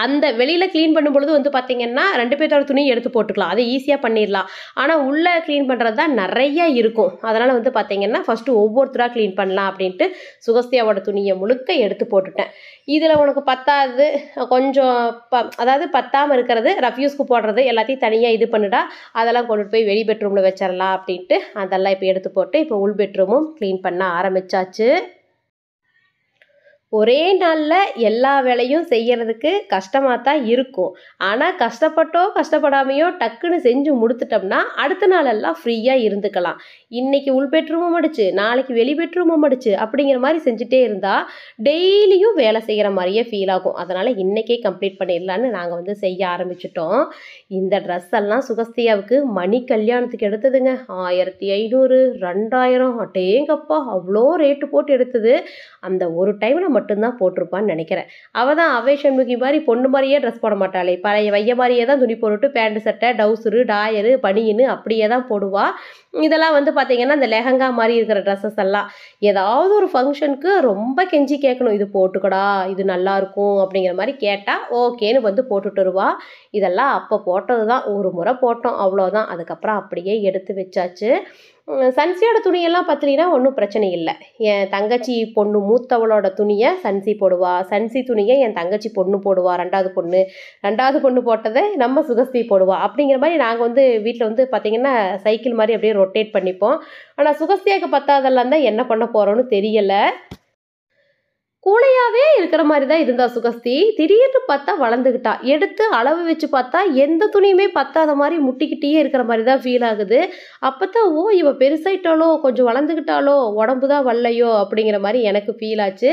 அந்த வெளியில் க்ளீன் பண்ணும்பொழுது வந்து பார்த்திங்கன்னா ரெண்டு பேர்த்தோட துணியும் எடுத்து போட்டுக்கலாம் அதை ஈஸியாக பண்ணிடலாம் ஆனால் உள்ளே க்ளீன் பண்ணுறது தான் நிறையா இருக்கும் அதனால் வந்து பார்த்திங்கன்னா ஃபஸ்ட்டு ஒவ்வொருத்தராக க்ளீன் பண்ணலாம் அப்படின்ட்டு சுகஸ்தியாவோட துணியை முழுக்க எடுத்து போட்டுட்டேன் இதில் உனக்கு பத்தாது கொஞ்சம் ப அதாவது பத்தாமல் இருக்கிறது ரஃப்யூஸ்க்கு போடுறது எல்லாத்தையும் தனியாக இது பண்ணிடா அதெல்லாம் கொண்டுட்டு போய் வெளி பெட்ரூமில் வச்சிடலாம் அப்படின்ட்டு அதெல்லாம் இப்போ எடுத்து போட்டு இப்போ உள் பெட்ரூமும் க்ளீன் பண்ண ஆரம்பித்தாச்சு ஒரே நாளில் எல்லா வேலையும் செய்கிறதுக்கு கஷ்டமாக தான் இருக்கும் ஆனால் கஷ்டப்பட்டோ கஷ்டப்படாமையோ டக்குன்னு செஞ்சு முடித்துட்டோம்னா அடுத்த நாளெல்லாம் ஃப்ரீயாக இருந்துக்கலாம் இன்றைக்கி உள் பெற்றுமோ அடிச்சு நாளைக்கு வெளி பெற்றுமோ அடிச்சு அப்படிங்கிற மாதிரி செஞ்சுட்டே இருந்தால் டெய்லியும் வேலை செய்கிற மாதிரியே ஃபீல் ஆகும் அதனால் இன்றைக்கே கம்ப்ளீட் பண்ணிடலான்னு நாங்கள் வந்து செய்ய ஆரம்பிச்சிட்டோம் இந்த ட்ரெஸ் எல்லாம் சுகஸ்தியாவுக்கு மணி கல்யாணத்துக்கு எடுத்ததுங்க ஆயிரத்தி ஐநூறு ரெண்டாயிரம் அட்டேங்கப்பா அவ்வளோ ரேட்டு போட்டு எடுத்தது அந்த ஒரு டைம் நம்ம மட்டும்தான் போட்டிருப்பான்னு நினைக்கிறேன் அவள் தான் அவை சண்முகி மாதிரி பொண்ணு மாதிரியே ட்ரெஸ் போட மாட்டாளே பழைய வைய மாதிரியே தான் துணி போட்டுட்டு பேண்ட் சட்டை டவுசரு டாயரு பனியின்னு அப்படியே தான் போடுவாள் இதெல்லாம் வந்து பார்த்தீங்கன்னா இந்த லெஹங்கா மாதிரி இருக்கிற ட்ரெஸ்ஸஸ் எல்லாம் ஏதாவது ஒரு ஃபங்க்ஷனுக்கு ரொம்ப கெஞ்சி கேட்கணும் இது போட்டுக்கடா இது நல்லா இருக்கும் அப்படிங்கிற மாதிரி கேட்டால் ஓகேன்னு வந்து போட்டுட்டு வருவா இதெல்லாம் அப்போ போட்டது தான் ஒரு முறை போட்டோம் அவ்வளோதான் அதுக்கப்புறம் அப்படியே எடுத்து வச்சாச்சு சன்சியோட துணியெல்லாம் பார்த்தீங்கன்னா ஒன்றும் பிரச்சனை இல்லை என் தங்கச்சி பொண்ணு மூத்தவளோட துணியை சன்சி போடுவா சன்சி துணியை என் தங்கச்சி பொண்ணு போடுவா ரெண்டாவது பொண்ணு ரெண்டாவது பொண்ணு போட்டதை நம்ம சுகஸ்தி போடுவா அப்படிங்கிற மாதிரி நாங்கள் வந்து வீட்டில் வந்து பார்த்தீங்கன்னா சைக்கிள் மாதிரி அப்படியே ரொட்டேட் பண்ணிப்போம் ஆனால் சுகஸ்தியாக்கு பத்தாதெல்லாம் தான் என்ன பண்ண போகிறோன்னு தெரியலை கூலையாகவே இருக்கிற மாதிரி தான் இருந்தா சுகஸ்தி திடீர்னு பார்த்தா வளர்ந்துக்கிட்டா எடுத்து அளவு வச்சு பார்த்தா எந்த துணியுமே பத்தாத மாதிரி முட்டிக்கிட்டே இருக்கிற மாதிரி தான் ஃபீல் ஆகுது அப்போ தான் ஓ இவள் பெருசாயிட்டாலோ கொஞ்சம் வளர்ந்துக்கிட்டாலோ உடம்பு தான் வரலையோ அப்படிங்கிற மாதிரி எனக்கு ஃபீல் ஆச்சு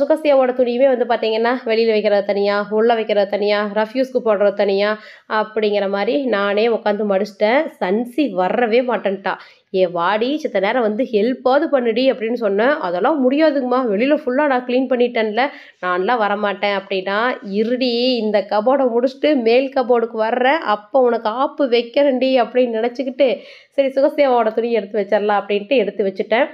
சுகசியாவோட துணியுமே வந்து பார்த்திங்கன்னா வெளியில் வைக்கிறது தனியாக உள்ளே வைக்கிறது தனியாக ரஃப்யூஸ்க்கு போடுறது தனியாக அப்படிங்கிற மாதிரி நானே உட்காந்து மடிச்சிட்டேன் சன்சி வரவே மாட்டேன்ட்டா ஏ வாடி சித்த நேரம் வந்து ஹெல்ப்பாவது பண்ணுடி அப்படின்னு சொன்னேன் அதெல்லாம் முடியாதுங்கம்மா வெளியில் ஃபுல்லாக நான் க்ளீன் பண்ணிட்டேன்ல நான்லாம் வரமாட்டேன் அப்படின்னா இருடி இந்த கபோர்டை முடிச்சுட்டு மேல் கபோர்டுக்கு வர்றேன் அப்போ உனக்கு ஆப்பு வைக்கிறேன்டி அப்படின்னு நினச்சிக்கிட்டு சரி சுகசேவாவோட துணி எடுத்து வச்சிடலாம் அப்படின்ட்டு எடுத்து வச்சுட்டேன்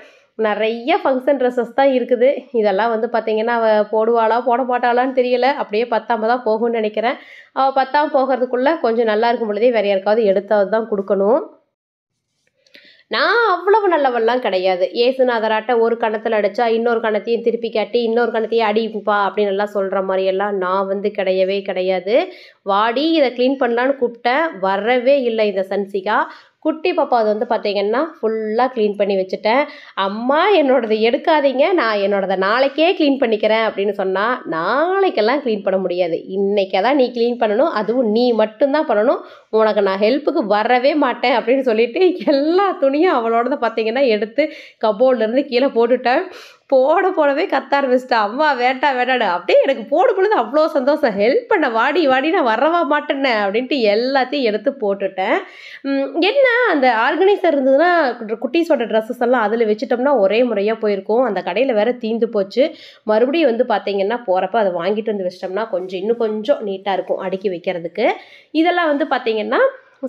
நிறைய ஃபங்க்ஷன் ட்ரெஸ்ஸஸ் தான் இருக்குது இதெல்லாம் வந்து பார்த்திங்கன்னா அவள் போடுவாளா போட மாட்டாளான்னு தெரியல அப்படியே பத்தாம தான் போகும்னு நினைக்கிறேன் அவள் பத்தாம் போகிறதுக்குள்ளே கொஞ்சம் நல்லா இருக்கும் பொழுதே வேறு யாருக்காவது எடுத்தாவது தான் கொடுக்கணும் நான் அவ்வளவு நல்லவெல்லாம் கிடையாது ஏசுநாதராட்ட ஒரு கணத்தில் அடித்தா இன்னொரு கணத்தையும் திருப்பி காட்டி இன்னொரு கணத்தையும் அடிப்பா அப்படின்னு எல்லாம் சொல்கிற மாதிரியெல்லாம் நான் வந்து கிடையவே கிடையாது வாடி இதை க்ளீன் பண்ணலான்னு கூப்பிட்டேன் வரவே இல்லை இந்த சன்சிகா குட்டி பாப்பா அது வந்து பார்த்திங்கன்னா ஃபுல்லாக க்ளீன் பண்ணி வச்சுட்டேன் அம்மா என்னோடது எடுக்காதீங்க நான் என்னோடதை நாளைக்கே க்ளீன் பண்ணிக்கிறேன் அப்படின்னு சொன்னால் நாளைக்கெல்லாம் க்ளீன் பண்ண முடியாது இன்றைக்கே தான் நீ க்ளீன் பண்ணணும் அதுவும் நீ மட்டும்தான் பண்ணணும் உனக்கு நான் ஹெல்ப்புக்கு வரவே மாட்டேன் அப்படின்னு சொல்லிட்டு எல்லா துணியும் அவளோடத பார்த்திங்கன்னா எடுத்து கபோர்ட்லேருந்து கீழே போட்டுட்டேன் போட போடவே கத்த ஆரம்பிச்சிட்டா அம்மா வேட்டா வேட்டாடு அப்படியே எனக்கு போடு பொழுது அவ்வளோ சந்தோஷம் ஹெல்ப் பண்ண வாடி வாடி நான் வரவா மாட்டேன்னேன் அப்படின்ட்டு எல்லாத்தையும் எடுத்து போட்டுட்டேன் என்ன அந்த ஆர்கனைசர் இருந்ததுன்னா குட்டீஸோட ட்ரெஸ்ஸஸ் எல்லாம் அதில் வச்சுட்டோம்னா ஒரே முறையாக போயிருக்கும் அந்த கடையில் வேற தீந்து போச்சு மறுபடியும் வந்து பார்த்தீங்கன்னா போகிறப்ப அதை வாங்கிட்டு வந்து வச்சிட்டோம்னா கொஞ்சம் இன்னும் கொஞ்சம் நீட்டாக இருக்கும் அடுக்கி வைக்கிறதுக்கு இதெல்லாம் வந்து பார்த்திங்கன்னா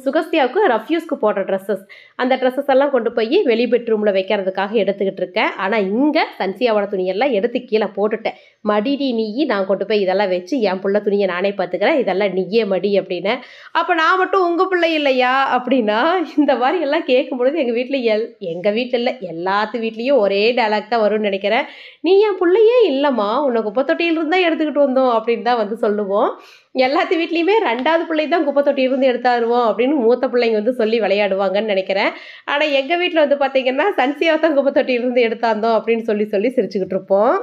சுகஸ்தியாவுக்கு ரஃப்யூஸ்க்கு போடுற ட்ரெஸ்ஸஸ் அந்த ட்ரெஸ்ஸஸ் எல்லாம் கொண்டு போய் வெளி பெட்ரூமில் வைக்கிறதுக்காக எடுத்துக்கிட்டு இருக்கேன் ஆனால் இங்கே சன்சியாவோட துணியெல்லாம் எடுத்து கீழே போட்டுட்டேன் மடிடி நீயி நான் கொண்டு போய் இதெல்லாம் வச்சு என் பிள்ளை துணியை நானே பார்த்துக்கிறேன் இதெல்லாம் நீயே மடி அப்படின்னு அப்போ நான் மட்டும் உங்கள் பிள்ளை இல்லையா அப்படின்னா இந்த மாதிரி எல்லாம் கேட்கும் பொழுது எங்கள் வீட்டில் எல் எங்கள் வீட்டில் இல்லை எல்லாத்து வீட்லேயும் ஒரே டைலாக் தான் வரும்னு நினைக்கிறேன் நீ என் பிள்ளையே இல்லைம்மா உன்னை குப்பை தொட்டியில் இருந்தால் எடுத்துக்கிட்டு வந்தோம் அப்படின்னு தான் வந்து சொல்லுவோம் எல்லாத்து வீட்லேயுமே ரெண்டாவது பிள்ளை தான் குப்பை தொட்டியிலிருந்து எடுத்தாருவோம் அப்படின்னு மூத்த பிள்ளைங்க வந்து சொல்லி விளையாடுவாங்கன்னு நினைக்கிறேன் ஆனால் எங்கள் வீட்டில் வந்து பார்த்திங்கன்னா சன்சியாக தான் குப்பை தொட்டியிலிருந்து எடுத்தாந்தோம் அப்படின்னு சொல்லி சொல்லி சிரிச்சுக்கிட்டு இருப்போம்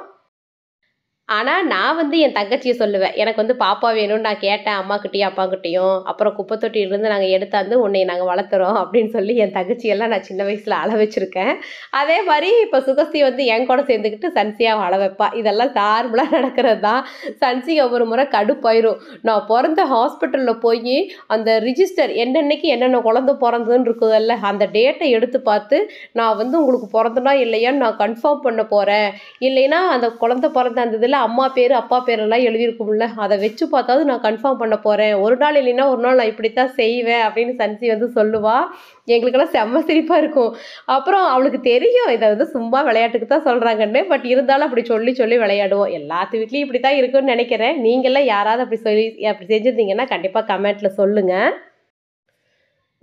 ஆனால் நான் வந்து என் தங்கச்சியை சொல்லுவேன் எனக்கு வந்து பாப்பா வேணும்னு நான் கேட்டேன் அம்மாக்கிட்டேயும் அப்பாக்கிட்டேயும் அப்புறம் குப்பை தொட்டியிலிருந்து நாங்கள் எடுத்தாந்து உன்னை நாங்கள் வளர்த்துறோம் அப்படின்னு சொல்லி என் தங்கச்சியெல்லாம் நான் சின்ன வயசில் அள வச்சிருக்கேன் அதே மாதிரி இப்போ சுகஸ்தி வந்து என் கூட சேர்ந்துக்கிட்டு சன்சியா அள வைப்பா இதெல்லாம் நார்மலாக நடக்கிறது தான் சன்சி ஒவ்வொரு முறை கடுப்பாயிரும் நான் பிறந்த ஹாஸ்பிட்டலில் போய் அந்த ரிஜிஸ்டர் என்னென்னைக்கு என்னென்ன குழந்த பிறந்ததுன்னு இருக்குதல்ல அந்த டேட்டை எடுத்து பார்த்து நான் வந்து உங்களுக்கு பிறந்தனா இல்லையான்னு நான் கன்ஃபார்ம் பண்ண போகிறேன் இல்லைன்னா அந்த குழந்த பிறந்த அந்த இதில் அம்மா பேர் அப்பா பேரெல்லாம் எழுதியிருக்கும்ல அதை வச்சு பார்த்தாவது நான் கன்ஃபார்ம் பண்ண போகிறேன் ஒரு நாள் இல்லைன்னா ஒரு நாள் நான் இப்படித்தான் செய்வேன் அப்படின்னு சன்சி வந்து சொல்லுவாள் எங்களுக்கெல்லாம் செம்ம சிரிப்பாக இருக்கும் அப்புறம் அவளுக்கு தெரியும் இதை வந்து சும்மா விளையாட்டுக்கு தான் சொல்கிறாங்கன்னு பட் இருந்தாலும் அப்படி சொல்லி சொல்லி விளையாடுவோம் எல்லாத்து வீட்லேயும் இப்படி தான் இருக்குன்னு நினைக்கிறேன் நீங்களாம் யாராவது அப்படி சொல்லி அப்படி செஞ்சுருந்தீங்கன்னா கண்டிப்பாக கமெண்ட்டில் சொல்லுங்கள்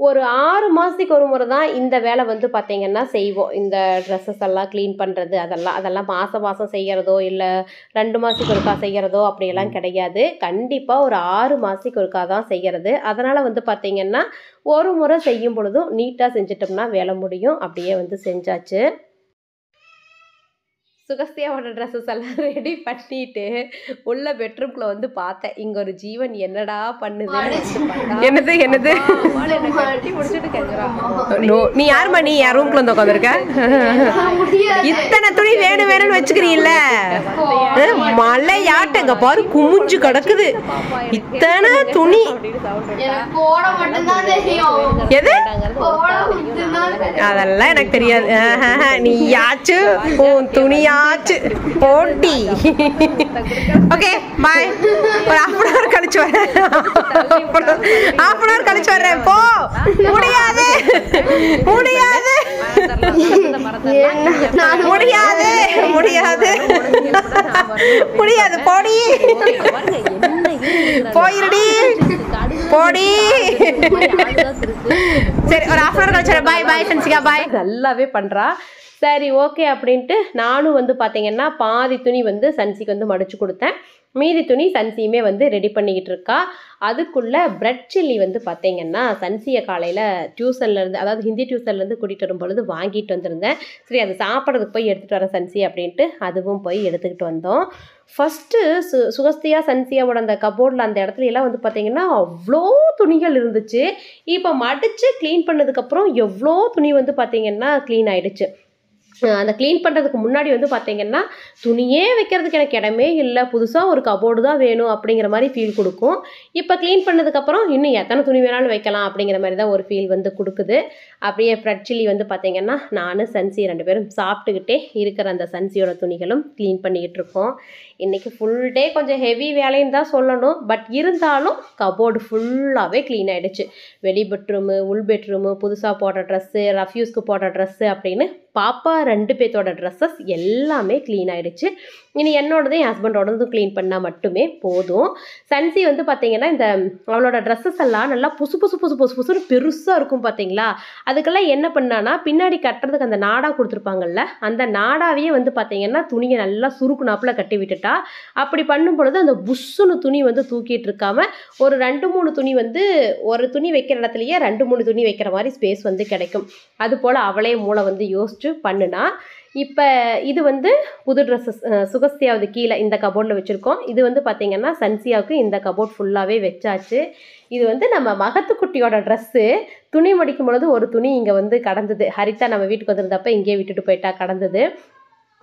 ஒரு ஆறு மாதத்துக்கு ஒரு முறை தான் இந்த வேலை வந்து பார்த்திங்கன்னா செய்வோம் இந்த ட்ரெஸ்ஸஸ் எல்லாம் க்ளீன் பண்ணுறது அதெல்லாம் அதெல்லாம் மாதம் மாதம் செய்கிறதோ இல்லை ரெண்டு மாதத்துக்கு ஒருக்கா செய்கிறதோ அப்படியெல்லாம் கிடையாது கண்டிப்பாக ஒரு ஆறு மாதத்துக்கு ஒருக்கா தான் செய்கிறது அதனால் வந்து பார்த்திங்கன்னா ஒரு முறை செய்யும் பொழுதும் நீட்டாக செஞ்சிட்டோம்னா வேலை முடியும் அப்படியே வந்து செஞ்சாச்சு சுகசியாவோட ட்ரெஸ்ஸஸ் எல்லாம் ரெடி பண்ணிட்டு உள்ள பெட்ரூம்குள்ள வந்து பார்த்தேன் இங்க ஒரு ஜீவன் என்னடா பண்ணுது என்னது என்னது நீ யாருமா நீ யார் ரூம்ல வந்து உட்காந்துருக்க இத்தனை துணி வேணும் வேணும்னு வச்சுக்கிறீல்ல மலையாட்டங்க யாட்டங்க பாரு குமிஞ்சு கிடக்குது இத்தனை துணி எது அதெல்லாம் எனக்கு தெரியாது நீ யாச்சும் துணியா ஆச்சு போட்டி ஓகே பாய் ஒரு ஹாஃப் அன் அவர் கழிச்சு வரேன் ஹாஃப் அன் அவர் கழிச்சு வர்றேன் போ முடியாது முடியாது முடியாது முடியாது முடியாது போடி போயிருடி போடி சரி ஒரு ஹாஃப் அன் அவர் கழிச்சு பாய் பாய் சென்சிகா பாய் நல்லாவே பண்றா சரி ஓகே அப்படின்ட்டு நானும் வந்து பார்த்திங்கன்னா பாதி துணி வந்து சன்சிக்கு வந்து மடிச்சு கொடுத்தேன் மீதி துணி சன்சியுமே வந்து ரெடி பண்ணிக்கிட்டு இருக்கா அதுக்குள்ளே பிரெட் சில்லி வந்து பார்த்திங்கன்னா சன்சியை காலையில் டியூஷன்லேருந்து அதாவது ஹிந்தி டியூசன்லேருந்து கூட்டிகிட்டு வரும் பொழுது வாங்கிட்டு வந்திருந்தேன் சரி அது சாப்பிட்றதுக்கு போய் எடுத்துகிட்டு வரேன் சன்சி அப்படின்ட்டு அதுவும் போய் எடுத்துக்கிட்டு வந்தோம் ஃபஸ்ட்டு சு சுகஸ்தியாக சன்சியாவோட அந்த கபோர்டில் அந்த இடத்துல எல்லாம் வந்து பார்த்திங்கன்னா அவ்வளோ துணிகள் இருந்துச்சு இப்போ மடித்து க்ளீன் பண்ணதுக்கப்புறம் எவ்வளோ துணி வந்து பார்த்திங்கன்னா க்ளீன் ஆகிடுச்சு அதை க்ளீன் பண்ணுறதுக்கு முன்னாடி வந்து பார்த்திங்கன்னா துணியே வைக்கிறதுக்கு எனக்கு இடமே இல்லை புதுசாக ஒரு கபோர்டு தான் வேணும் அப்படிங்கிற மாதிரி ஃபீல் கொடுக்கும் இப்போ க்ளீன் பண்ணதுக்கப்புறம் இன்னும் எத்தனை துணி வேணாலும் வைக்கலாம் அப்படிங்கிற மாதிரி தான் ஒரு ஃபீல் வந்து கொடுக்குது அப்படியே ஃப்ரெட் சில்லி வந்து பார்த்திங்கன்னா நானும் சன்சி ரெண்டு பேரும் சாப்பிட்டுக்கிட்டே இருக்கிற அந்த சன்சியோட துணிகளும் க்ளீன் பண்ணிக்கிட்டு இருக்கோம் இன்றைக்கி ஃபுல் டே கொஞ்சம் ஹெவி வேலைன்னு தான் சொல்லணும் பட் இருந்தாலும் கபோர்டு ஃபுல்லாகவே க்ளீன் ஆகிடுச்சு வெளி பெட்ரூமு உள் பெட்ரூமு புதுசாக போடுற ட்ரெஸ்ஸு ரஃப்யூஸ்க்கு போடுற ட்ரெஸ்ஸு அப்படின்னு பாப்பா ரெண்டு பேர்த்தோட ட்ரெஸ்ஸஸ் எல்லாமே க்ளீன் ஆகிடுச்சு இனி என்னோடது என் ஹஸ்பண்டோடதும் க்ளீன் பண்ணால் மட்டுமே போதும் சன்சி வந்து பார்த்தீங்கன்னா இந்த அவளோட ட்ரெஸ்ஸஸ் எல்லாம் நல்லா புசு புசு புசு புசு புசுன்னு பெருசாக இருக்கும் பார்த்தீங்களா அதுக்கெல்லாம் என்ன பண்ணான்னா பின்னாடி கட்டுறதுக்கு அந்த நாடா கொடுத்துருப்பாங்கல்ல அந்த நாடாவையே வந்து பார்த்தீங்கன்னா துணியை நல்லா சுருக்குனாப்பில் கட்டி விட்டுட்டா அப்படி பண்ணும் பொழுது அந்த புஷ்ஷுன்னு துணி வந்து தூக்கிட்டு இருக்காம ஒரு ரெண்டு மூணு துணி வந்து ஒரு துணி வைக்கிற இடத்துலையே ரெண்டு மூணு துணி வைக்கிற மாதிரி ஸ்பேஸ் வந்து கிடைக்கும் அது போல் அவளே மூளை வந்து யோசிச்சு பண்ணுனா இப்போ இது வந்து புது ட்ரெஸ்ஸஸ் சுகஸ்தியாவது கீழே இந்த கபோர்டில் வச்சுருக்கோம் இது வந்து பார்த்திங்கன்னா சன்சியாவுக்கு இந்த கபோர்ட் ஃபுல்லாகவே வச்சாச்சு இது வந்து நம்ம மகத்துக்குட்டியோட ட்ரெஸ்ஸு துணி மடிக்கும் பொழுது ஒரு துணி இங்கே வந்து கடந்தது ஹரிதா நம்ம வீட்டுக்கு வந்திருந்தப்ப இங்கேயே விட்டுட்டு போயிட்டா கடந்தது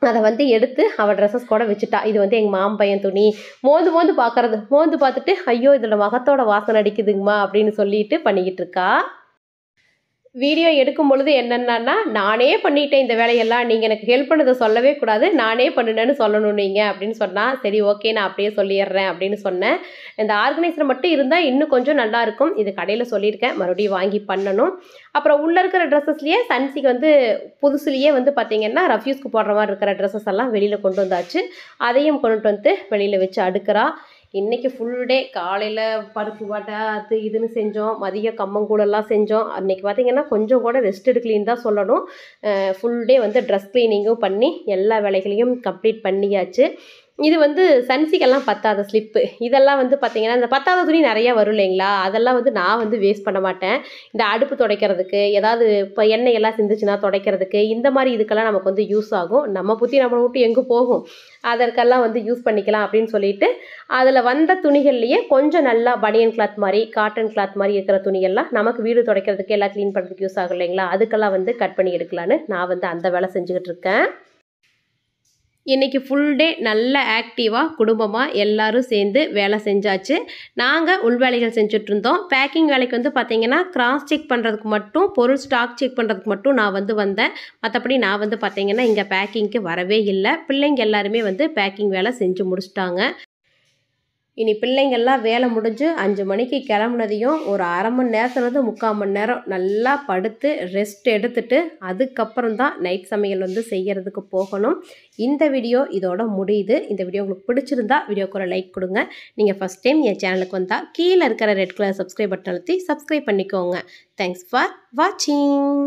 அதை வந்து எடுத்து அவள் ட்ரெஸ்ஸஸ் கூட வச்சுட்டா இது வந்து எங்கள் மாம் பையன் துணி மோந்து மோந்து பார்க்குறது மோந்து பார்த்துட்டு ஐயோ இதோட மகத்தோட வாசனை அடிக்குதுங்கம்மா அப்படின்னு சொல்லிட்டு பண்ணிக்கிட்டு இருக்கா வீடியோ எடுக்கும் பொழுது என்னென்னா நானே பண்ணிட்டேன் இந்த வேலையெல்லாம் நீங்கள் எனக்கு ஹெல்ப் பண்ணதை சொல்லவே கூடாது நானே பண்ணினேன்னு சொல்லணும் நீங்கள் அப்படின்னு சொன்னால் சரி ஓகே நான் அப்படியே சொல்லிடுறேன் அப்படின்னு சொன்னேன் இந்த ஆர்கனைசர் மட்டும் இருந்தால் இன்னும் கொஞ்சம் நல்லாயிருக்கும் இது கடையில் சொல்லியிருக்கேன் மறுபடியும் வாங்கி பண்ணணும் அப்புறம் உள்ளே இருக்கிற ட்ரெஸ்ஸஸ்லேயே சன்சிக்கு வந்து புதுசுலேயே வந்து பார்த்திங்கன்னா ரஃப்யூஸ்க்கு போடுற மாதிரி இருக்கிற ட்ரெஸ்ஸஸ் எல்லாம் வெளியில் கொண்டு வந்தாச்சு அதையும் கொண்டுட்டு வந்து வெளியில் வச்சு அடுக்கிறா இன்றைக்கி ஃபுல் டே காலையில் பருப்பு வாட்டை அது இதுன்னு செஞ்சோம் மதியம் கம்மங்கூடெல்லாம் செஞ்சோம் அன்றைக்கி பார்த்திங்கன்னா கொஞ்சம் கூட ரெஸ்ட் எடுக்கலின்னு தான் சொல்லணும் ஃபுல் டே வந்து ட்ரெஸ் க்ளீனிங்கும் பண்ணி எல்லா வேலைகளையும் கம்ப்ளீட் பண்ணியாச்சு இது வந்து சன்சிக்கெல்லாம் பத்தாத ஸ்லிப்பு இதெல்லாம் வந்து பார்த்திங்கன்னா இந்த பத்தாத துணி நிறையா வரும் இல்லைங்களா அதெல்லாம் வந்து நான் வந்து வேஸ்ட் பண்ண மாட்டேன் இந்த அடுப்பு துடைக்கிறதுக்கு ஏதாவது இப்போ எண்ணெய் எல்லாம் சிந்துச்சுன்னா துடைக்கிறதுக்கு இந்த மாதிரி இதுக்கெல்லாம் நமக்கு வந்து யூஸ் ஆகும் நம்ம புத்தி நம்மளை விட்டு எங்கே போகும் அதற்கெல்லாம் வந்து யூஸ் பண்ணிக்கலாம் அப்படின்னு சொல்லிட்டு அதில் வந்த துணிகள்லேயே கொஞ்சம் நல்லா பனியன் கிளாத் மாதிரி காட்டன் கிளாத் மாதிரி இருக்கிற துணிகள்லாம் நமக்கு வீடு துடைக்கிறதுக்கு எல்லாம் க்ளீன் பண்ணுறதுக்கு யூஸ் ஆகும் இல்லைங்களா அதுக்கெல்லாம் வந்து கட் பண்ணி எடுக்கலான்னு நான் வந்து அந்த வேலை செஞ்சுக்கிட்டு இருக்கேன் இன்றைக்கி ஃபுல் டே நல்ல ஆக்டிவாக குடும்பமாக எல்லோரும் சேர்ந்து வேலை செஞ்சாச்சு நாங்கள் உள்வேலைகள் செஞ்சுட்ருந்தோம் பேக்கிங் வேலைக்கு வந்து பார்த்திங்கன்னா கிராஸ் செக் பண்ணுறதுக்கு மட்டும் பொருள் ஸ்டாக் செக் பண்ணுறதுக்கு மட்டும் நான் வந்து வந்தேன் மற்றபடி நான் வந்து பார்த்திங்கன்னா இங்கே பேக்கிங்க்கு வரவே இல்லை பிள்ளைங்க எல்லாருமே வந்து பேக்கிங் வேலை செஞ்சு முடிச்சிட்டாங்க இனி பிள்ளைங்கள்லாம் வேலை முடிஞ்சு அஞ்சு மணிக்கு கிளம்புனதையும் ஒரு அரை மணி நேரத்துலேருந்து முக்கால் மணி நேரம் நல்லா படுத்து ரெஸ்ட் எடுத்துட்டு அதுக்கப்புறம் தான் நைட் சமையல் வந்து செய்கிறதுக்கு போகணும் இந்த வீடியோ இதோட முடியுது இந்த வீடியோ உங்களுக்கு பிடிச்சிருந்தா வீடியோக்கு ஒரு லைக் கொடுங்க நீங்கள் ஃபஸ்ட் டைம் என் சேனலுக்கு வந்தால் கீழே இருக்கிற ரெட் கலர் சப்ஸ்கிரைப் பட்டன் அழுத்தி சப்ஸ்கிரைப் பண்ணிக்கோங்க தேங்க்ஸ் ஃபார் வாட்சிங்